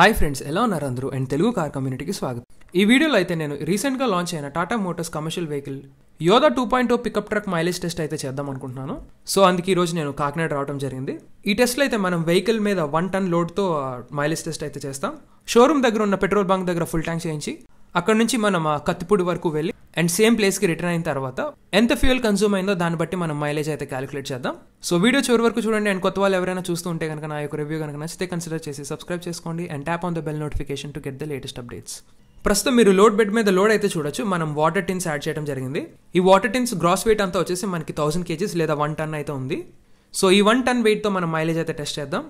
hi friends ఎలా ఉన్నారు అందరూ అండ్ తెలుగు కార్ కమ్యూనిటీకి స్వాగతం ఈ వీడియోలో అయితే నేను రీసెంట్గా లాంచ్ అయిన Tata Motors commercial vehicle Yodha two point pickup truck mileage test అయితే చేద్దాం అనుకుంటున్నాను సో అందుకే ఈరోజు నేను కాకినాడ రావడం జరిగింది ఈ టెస్ట్లో అయితే మనం వెహికల్ మీద వన్ టన్ లోడ్తో మైలేజ్ టెస్ట్ అయితే చేస్తాం షోరూమ్ దగ్గర ఉన్న పెట్రోల్ బంక్ దగ్గర ఫుల్ ట్యాంక్ చేయించి అక్కడ నుంచి మనం కత్తిపూడి వరకు వెళ్ళి అండ్ సేమ్ ప్లేస్కి రిటర్న్ అయిన తర్వాత ఎంత ఫ్యూయల్ కన్సూమ్ అయిందో దాన్ని బట్టి మనం మైలేజ్ అయితే క్యాలిక్యులేట్ చేద్దాం సో వీడియో చివరి వరకు చూడండి అండ్ కొత్త వాళ్ళు ఎవరైనా చూస్తూ ఉంటే కనుక నా యొక్క రివ్యూ కనుక నచ్చితే కన్సిడర్ చేసి సబ్స్క్రైబ్ చేసుకోండి and tap on the bell notification to get the latest updates ప్రస్తుతం మీరు లోడ్ బెడ్ మీద లోడ్ అయితే చూడొచ్చు మనం వాటర్ టిన్స్ యాడ్ చేయడం జరిగింది ఈ వాటర్ టిన్స్ గ్రాస్ వెయిట్ అంతా వచ్చేసి మనకి థౌసండ్ కేజీస్ లేదా వన్ టన్ అయితే ఉంది సో ఈ వన్ టన్ వెయిట్తో మనం మైలేజ్ అయితే టెస్ట్ చేద్దాం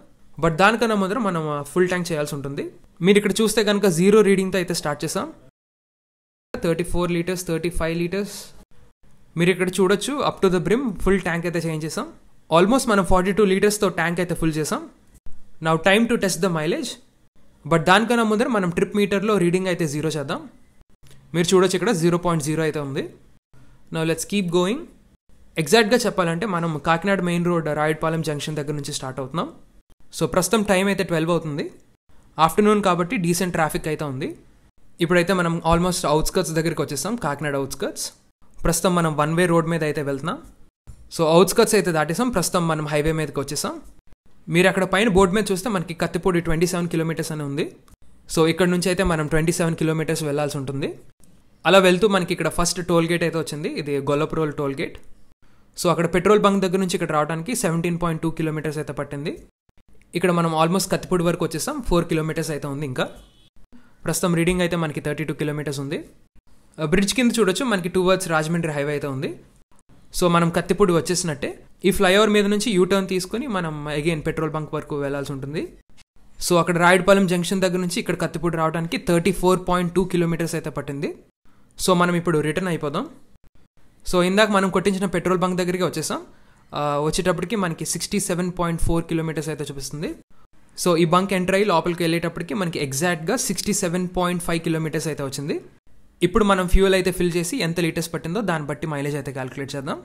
బట్ దానికన్నా ముందర మనం ఫుల్ ట్యాంక్ చేయాల్సి ఉంటుంది మీరు ఇక్కడ చూస్తే కనుక జీరో రీడింగ్తో అయితే స్టార్ట్ చేసాం thirty four litres thirty five litres మీరు ఇక్కడ చూడొచ్చు up to the brim full tank అయితే చేంజ్ చేసాం ఆల్మోస్ట్ మనం ఫార్టీ టూ లీటర్స్తో ట్యాంక్ అయితే ఫుల్ చేసాం నా time to test the mileage but దానికన్నా ముందర మనం ట్రిప్ మీటర్లో రీడింగ్ అయితే జీరో చేద్దాం మీరు చూడొచ్చు ఇక్కడ జీరో పాయింట్ జీరో అయితే ఉంది నా లెట్స్ కీప్ గోయింగ్ ఎగ్జాక్ట్గా చెప్పాలంటే మనం Kakinada main road Rayadpalem junction దగ్గర నుంచి స్టార్ట్ అవుతున్నాం సో ప్రస్తుతం టైం అయితే ట్వెల్వ్ అవుతుంది ఆఫ్టర్నూన్ కాబట్టి డీసెంట్ ట్రాఫిక్ అయితే ఉంది ఇప్పుడైతే మనం ఆల్మోస్ట్ అవుట్స్కర్ట్స్ దగ్గరికి వచ్చేస్తాం కాకినాడ అవుట్స్కర్ట్స్ ప్రస్తుతం మనం వన్ వే రోడ్ మీద అయితే వెళ్తున్నాం సో అవుట్స్కట్స్ అయితే దాటేసాం ప్రస్తుతం మనం హైవే మీదకి వచ్చేసాం మీరు అక్కడ పైన బోర్డు మీద చూస్తే మనకి కత్తిపూడి ట్వంటీ సెవెన్ కిలోమీటర్స్ అని ఉంది సో ఇక్కడ నుంచి అయితే మనం ట్వంటీ సెవెన్ కిలోమీటర్స్ వెళ్లాల్సి ఉంటుంది అలా వెళ్తూ మనకి ఇక్కడ ఫస్ట్ టోల్ గేట్ అయితే వచ్చింది ఇది గొల్లపురోల్ టోల్ గేట్ సో అక్కడ పెట్రోల్ బంక్ దగ్గర నుంచి ఇక్కడ రావడానికి సెవెంటీన్ పాయింట్ టూ కిలోమీటర్స్ అయితే పట్టింది ఇక్కడ మనం ఆల్మోస్ట్ కత్తిపూడి వరకు వచ్చేసాం ఫోర్ కిలోమీటర్స్ అయితే ఉంది ఇంకా ప్రస్తుతం రీడింగ్ అయితే మనకి థర్టీ టూ కిలోమీటర్స్ ఉంది బ్రిడ్జ్ కింద చూడొచ్చు మనకి టూ వర్డ్స్ రాజమండ్రి హైవే అయితే ఉంది సో మనం కత్తిపూడి వచ్చేసినట్టే ఈ ఫ్లైఓవర్ మీద నుంచి యూటర్న్ తీసుకుని మనం అగైన్ పెట్రోల్ బంక్ వరకు వెళ్లాల్సి ఉంటుంది సో అక్కడ రాయడపాలెం జంక్షన్ దగ్గర నుంచి ఇక్కడ కత్తిపూడి రావడానికి thirty four point two kilometres అయితే పట్టింది సో మనం ఇప్పుడు రిటర్న్ అయిపోదాం సో ఇందాక మనం కొట్టించిన పెట్రోల్ బంక్ దగ్గరికి వచ్చేసాం వచ్చేటప్పటికి మనకి sixty seven point four kilometres అయితే చూపిస్తుంది సో ఈ బంక్ ఎంటర్ అయ్యి లోపలికి వెళ్ళేటప్పటికి మనకి ఎగ్జాక్ట్గా sixty seven point five kilometres అయితే వచ్చింది ఇప్పుడు మనం ఫ్యూయల్ అయితే ఫిల్ చేసి ఎంత లీటర్స్ పట్టిందో దాన్ని బట్టి మైలేజ్ అయితే క్యాలిక్యులేట్ చేద్దాం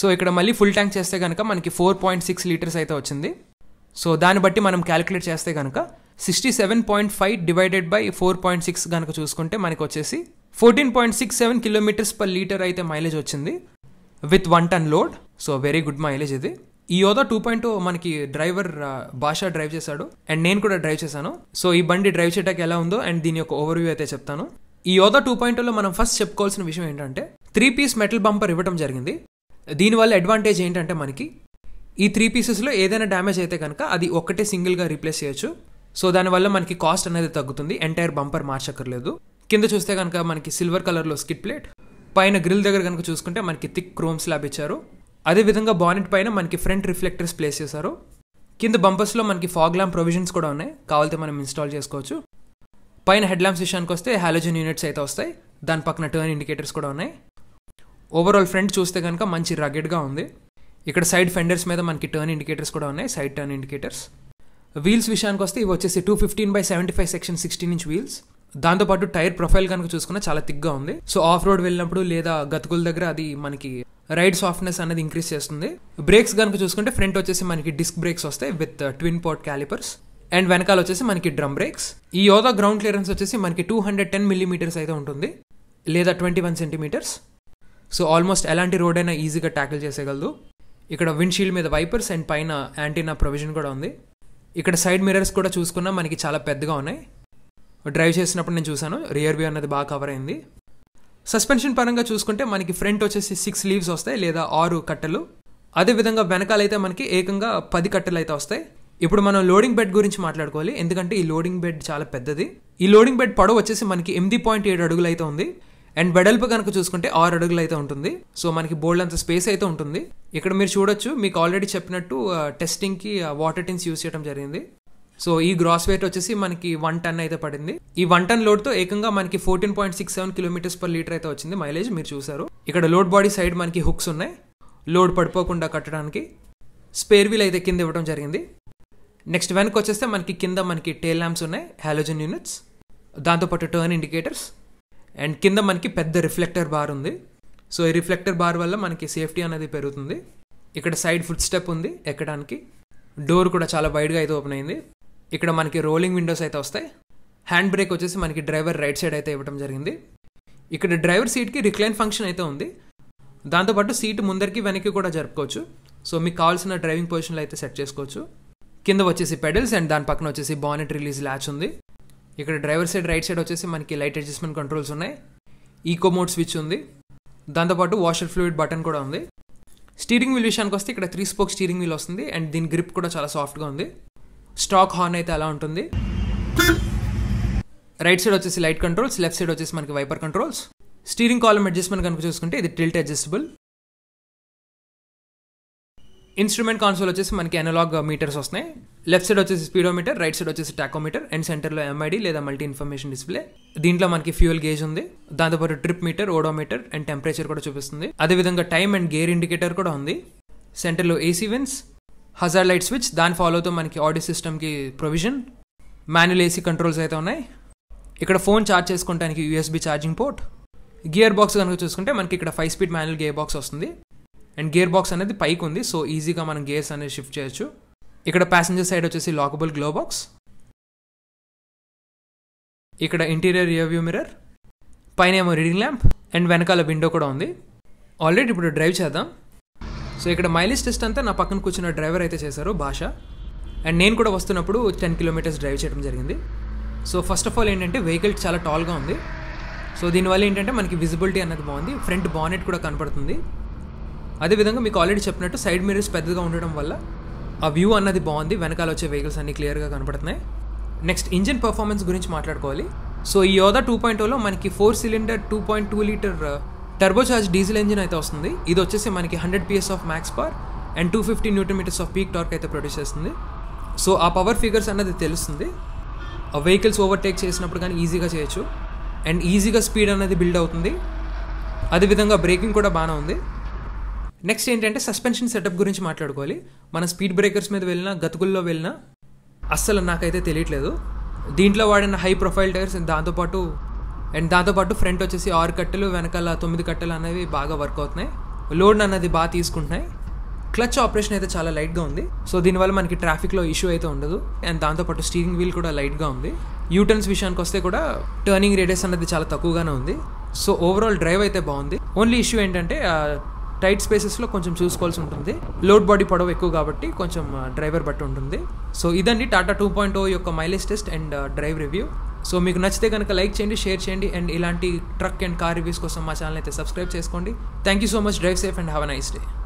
సో ఇక్కడ మళ్ళీ ఫుల్ ట్యాంక్ చేస్తే కనుక మనకి ఫోర్ పాయింట్ సిక్స్ లీటర్స్ అయితే వచ్చింది సో దాన్ని బట్టి మనం క్యాలిక్యులేట్ చేస్తే కనుక sixty seven point five divided by four point six కనుక చూసుకుంటే మనకి వచ్చేసి fourteen point six seven kilometres per litre అయితే మైలేజ్ వచ్చింది with one ton load so very good mileage ఇది ఈ యోదా టూ పాయింట్ మనకి డ్రైవర్ భాష డ్రైవ్ చేశాడు అండ్ నేను కూడా డ్రైవ్ చేశాను సో ఈ బండి డ్రైవ్ చేయటానికి ఎలా ఉందో అండ్ దీని యొక్క ఓవర్వ్యూ అయితే చెప్తాను ఈ యోదా టూ పాయింట్లో మనం ఫస్ట్ చెప్పుకోవాల్సిన విషయం ఏంటంటే త్రీ పీస్ మెటల్ బంపర్ ఇవ్వడం జరిగింది దీనివల్ల అడ్వాంటేజ్ ఏంటంటే మనకి ఈ త్రీ పీసెస్లో ఏదైనా డ్యామేజ్ అయితే కనుక అది ఒక్కటే సింగిల్గా రీప్లేస్ చేయొచ్చు సో దానివల్ల మనకి కాస్ట్ అనేది తగ్గుతుంది ఎంటైర్ బంపర్ మార్చక్కర్లేదు కింద చూస్తే కనుక మనకి సిల్వర్ కలర్లో స్కిట్ ప్లేట్ పైన గ్రిల్ దగ్గర కనుక చూసుకుంటే మనకి థిక్ క్రోమ్ స్లాబ్ ఇచ్చారు అదేవిధంగా బానెట్ పైన మనకి ఫ్రంట్ రిఫ్లెక్టర్స్ ప్లేస్ చేశారు కింద బంపర్స్లో మనకి ఫాగ్ ల్యాంప్ ప్రొవిజన్స్ కూడా ఉన్నాయి కావాలితే మనం ఇన్స్టాల్ చేసుకోవచ్చు పైన హెడ్ ల్యాంప్స్ విషయానికి వస్తే హాలోజన్ యూనిట్స్ అయితే వస్తాయి దాని పక్కన టర్న్ ఇండికేటర్స్ కూడా ఉన్నాయి ఓవరాల్ ఫ్రంట్ చూస్తే కనుక మంచి రగెడ్గా ఉంది ఇక్కడ సైడ్ ఫెండర్స్ మీద మనకి టర్న్ ఇండికేటర్స్ కూడా ఉన్నాయి సైడ్ టర్న్ ఇండికేటర్స్ వీల్స్ విషయానికి వస్తే ఇవి వచ్చేసి two fifteen by seventy five section sixteen inch wheels దాంతోపాటు టైర్ ప్రొఫైల్ కనుక చూసుకున్నా చాలా థిక్గా ఉంది సో ఆఫ్ రోడ్ వెళ్ళినప్పుడు లేదా గతుకుల దగ్గర అది మనకి రైడ్ సాఫ్ట్నెస్ అనేది ఇంక్రీస్ చేస్తుంది బ్రేక్స్ కనుక చూసుకుంటే ఫ్రంట్ వచ్చేసి మనకి డిస్క్ బ్రేక్స్ వస్తాయి with twin port callipers and వెనకాల వచ్చేసి మనకి డ్రమ్ బ్రేక్స్ ఈ యోదా గ్రౌండ్ క్లియరెన్స్ వచ్చేసి మనకి టూ హండ్రెడ్ టెన్ మిల్లీమీటర్స్ అయితే ఉంటుంది లేదా twenty one centimetres so almost ఎలాంటి రోడ్ అయినా ఈజీగా ట్యాకిల్ చేసేయగలదు ఇక్కడ విండ్షీల్డ్ మీద వైపర్స్ అండ్ పైన యాంటీనా ప్రొవిజన్ కూడా ఉంది ఇక్కడ సైడ్ మిరర్స్ కూడా చూసుకున్నా మనకి చాలా పెద్దగా ఉన్నాయి డ్రైవ్ చేసినప్పుడు నేను చూశాను రియర్ వ్యూ అనేది బాగా కవర్ అయింది సస్పెన్షన్ పరంగా చూసుకుంటే మనకి ఫ్రంట్ వచ్చేసి సిక్స్ లీవ్స్ వస్తాయి లేదా ఆరు కట్టెలు అదేవిధంగా వెనకాలైతే మనకి ఏకంగా పది కట్టెలు అయితే వస్తాయి ఇప్పుడు మనం లోడింగ్ బెడ్ గురించి మాట్లాడుకోవాలి ఎందుకంటే ఈ లోడింగ్ బెడ్ చాలా పెద్దది ఈ లోడింగ్ బెడ్ పొడవు వచ్చేసి మనకి ఎనిమిది పాయింట్ ఏడు అడుగులు అయితే ఉంది అండ్ వెడల్పు కనుక చూసుకుంటే ఆరు అడుగులు అయితే ఉంటుంది సో మనకి బోల్డ్ అంత స్పేస్ అయితే ఉంటుంది ఇక్కడ మీరు చూడొచ్చు మీకు ఆల్రెడీ చెప్పినట్టు టెస్టింగ్కి వాటర్ టిన్స్ యూస్ చేయడం జరిగింది సో ఈ గ్రాస్ వెయిట్ వచ్చేసి మనకి వన్ టన్ అయితే పడింది ఈ వన్ టన్ లోడ్తో ఏకంగా మనకి fourteen point six seven kilometres per litre అయితే వచ్చింది మైలేజ్ మీరు చూసారు ఇక్కడ లోడ్ బాడీ సైడ్ మనకి హుక్స్ ఉన్నాయి లోడ్ పడిపోకుండా కట్టడానికి స్పేర్ వీల్ అయితే కింద ఇవ్వడం జరిగింది నెక్స్ట్ వెనక్కి వచ్చేస్తే మనకి కింద మనకి టేల్ ల్యాంప్స్ ఉన్నాయి హాలోజన్ యూనిట్స్ దాంతోపాటు టర్న్ ఇండికేటర్స్ అండ్ కింద మనకి పెద్ద రిఫ్లెక్టర్ బార్ ఉంది సో ఈ రిఫ్లెక్టర్ బార్ వల్ల మనకి సేఫ్టీ అనేది పెరుగుతుంది ఇక్కడ సైడ్ ఫుట్ స్టెప్ ఉంది ఎక్కడానికి డోర్ కూడా చాలా వైడ్గా అయితే ఓపెన్ అయింది ఇక్కడ మనకి రోలింగ్ విండోస్ అయితే వస్తాయి హ్యాండ్ బ్రేక్ వచ్చేసి మనకి డ్రైవర్ రైట్ సైడ్ అయితే ఇవ్వడం జరిగింది ఇక్కడ డ్రైవర్ సీట్కి రిక్లైన్ ఫంక్షన్ అయితే ఉంది దాంతోపాటు సీట్ ముందరికి వెనక్కి కూడా జరుపుకోవచ్చు సో మీకు కావాల్సిన డ్రైవింగ్ పొజిషన్లో అయితే సెట్ చేసుకోవచ్చు కింద వచ్చేసి పెడల్స్ అండ్ దాని పక్కన వచ్చేసి బానెట్ రిలీజ్ ల్యాచ్ ఉంది ఇక్కడ డ్రైవర్ సైడ్ రైట్ సైడ్ వచ్చేసి మనకి లైట్ అడ్జస్ట్మెంట్ కంట్రోల్స్ ఉన్నాయి ఈకో మోడ్ స్విచ్ ఉంది దాంతోపాటు వాషర్ ఫ్లూయిడ్ బటన్ కూడా ఉంది స్టీరింగ్ వీల్ విషయానికి వస్తే ఇక్కడ త్రీ స్పోక్ స్టీరింగ్ వీల్ వస్తుంది అండ్ దీని గ్రిప్ కూడా చాలా సాఫ్ట్గా ఉంది స్టాక్ హార్న్ అయితే అలా ఉంటుంది రైట్ సైడ్ వచ్చేసి లైట్ కంట్రోల్స్ లెఫ్ట్ సైడ్ వచ్చేసి మనకి wiper controls steering column adjustment కనుక చూసుకుంటే ఇది టిల్ట్ అడ్జస్టబుల్ ఇన్స్ట్రుమెంట్ కాన్సోల్ వచ్చేసి మనకి అనలాగ్ మీటర్స్ వస్తాయి లెఫ్ట్ సైడ్ వచ్చేసి స్పీడోమీటర్ రైట్ సైడ్ వచ్చేసి టాకోమీటర్ అండ్ సెంటర్లో ఎంఐడి లేదా మల్టీ ఇన్ఫర్మేషన్ డిస్ప్లే దీంట్లో మనకి ఫ్యూయల్ గేజ్ ఉంది దాంతోపాటు trip metre odometer and temperature కూడా చూపిస్తుంది అదేవిధంగా టైం అండ్ గేర్ ఇండికేటర్ కూడా ఉంది సెంటర్లో ఏసీ విన్స్ హజార్ లైట్ స్విచ్ దాని ఫాలోతో మనకి ఆడియో సిస్టమ్కి ప్రొవిజన్ మాన్యువల్ ఏసీ కంట్రోల్స్ అయితే ఉన్నాయి ఇక్కడ ఫోన్ ఛార్జ్ చేసుకోవడానికి USB charging port gear box కనుక చూసుకుంటే మనకి ఇక్కడ five speed manual gear box వస్తుంది అండ్ గేర్ బాక్స్ అనేది పైకి ఉంది సో ఈజీగా మనం గేర్స్ అనేది షిఫ్ట్ చేయొచ్చు ఇక్కడ ప్యాసింజర్ సైడ్ వచ్చేసి లాకబుల్ గ్లో బాక్స్ ఇక్కడ ఇంటీరియర్ వ్యూ మిర్రర్ పైన ఏమో రీడింగ్ ల్యాంప్ అండ్ వెనకాల విండో కూడా ఉంది ఆల్రెడీ ఇప్పుడు డ్రైవ్ చేద్దాం సో ఇక్కడ మైలేజ్ టెస్ట్ అంతా నా పక్కన కూర్చున్న డ్రైవర్ అయితే చేశారు భాష అండ్ నేను కూడా వస్తున్నప్పుడు టెన్ కిలోమీటర్స్ డ్రైవ్ చేయడం జరిగింది సో ఫస్ట్ ఆఫ్ ఆల్ ఏంటంటే వెహికల్ చాలా టాల్గా ఉంది సో దీనివల్ల ఏంటంటే మనకి విజిబిలిటీ అన్నది బాగుంది ఫ్రంట్ బానెట్ కూడా కనపడుతుంది అదేవిధంగా మీకు ఆల్రెడీ చెప్పినట్టు సైడ్ మీరు పెద్దగా ఉండడం వల్ల ఆ వ్యూ అన్నది బాగుంది వెనకాల వచ్చే వెహికల్స్ అన్నీ క్లియర్గా కనపడుతున్నాయి నెక్స్ట్ ఇంజిన్ పర్ఫార్మెన్స్ గురించి మాట్లాడుకోవాలి సో ఈ యోదా టూ పాయింట్ టూలో మనకి four cylinder two point two litre turbocharge diesel engine అయితే వస్తుంది ఇది వచ్చేసి మనకి hundred PS of max power and two fifty newton metres of peak torque అయితే ప్రొడ్యూస్ చేస్తుంది సో ఆ పవర్ ఫిగర్స్ అన్నది తెలుస్తుంది వెహికల్స్ ఓవర్టేక్ చేసినప్పుడు కానీ ఈజీగా చేయొచ్చు అండ్ ఈజీగా స్పీడ్ అనేది బిల్డ్ అవుతుంది అదేవిధంగా బ్రేకింగ్ కూడా బాగానే ఉంది నెక్స్ట్ ఏంటంటే సస్పెన్షన్ సెటప్ గురించి మాట్లాడుకోవాలి మన స్పీడ్ బ్రేకర్స్ మీద వెళ్ళినా గతుకుల్లో వెళ్ళినా అస్సలు నాకైతే తెలియట్లేదు దీంట్లో వాడిన హై ప్రొఫైల్ టైర్స్ దాంతోపాటు అండ్ దాంతోపాటు ఫ్రంట్ వచ్చేసి ఆరు కట్టెలు వెనకాల తొమ్మిది కట్టెలు అనేవి బాగా వర్క్ అవుతున్నాయి లోడ్ అన్నది బాగా తీసుకుంటున్నాయి క్లచ్ ఆపరేషన్ అయితే చాలా లైట్గా ఉంది సో దీనివల్ల మనకి ట్రాఫిక్లో ఇష్యూ అయితే ఉండదు అండ్ దాంతోపాటు స్టీరింగ్ వీల్ కూడా లైట్గా ఉంది యూటర్న్స్ విషయానికి వస్తే కూడా టర్నింగ్ రేడియస్ అనేది చాలా తక్కువగానే ఉంది సో ఓవరాల్ డ్రైవ్ అయితే బాగుంది ఓన్లీ ఇష్యూ ఏంటంటే టైట్ స్పేసెస్లో కొంచెం చూసుకోవాల్సి ఉంటుంది లోడ్ బాడీ పొడవు ఎక్కువ కాబట్టి కొంచెం డ్రైవర్ బట్టి ఉంటుంది సో ఇదండి టాటా టూ పాయింట్ యొక్క mileage test and drive review so మీకు నచ్చితే కనుక లైక్ చేయండి షేర్ చేయండి అండ్ ఇలాంటి ట్రక్ అండ్ కార్ రివ్యూస్ కోసం మా ఛానల్ అయితే సబ్స్క్రైబ్ చేసుకోండి thank you so much drive safe and have nice day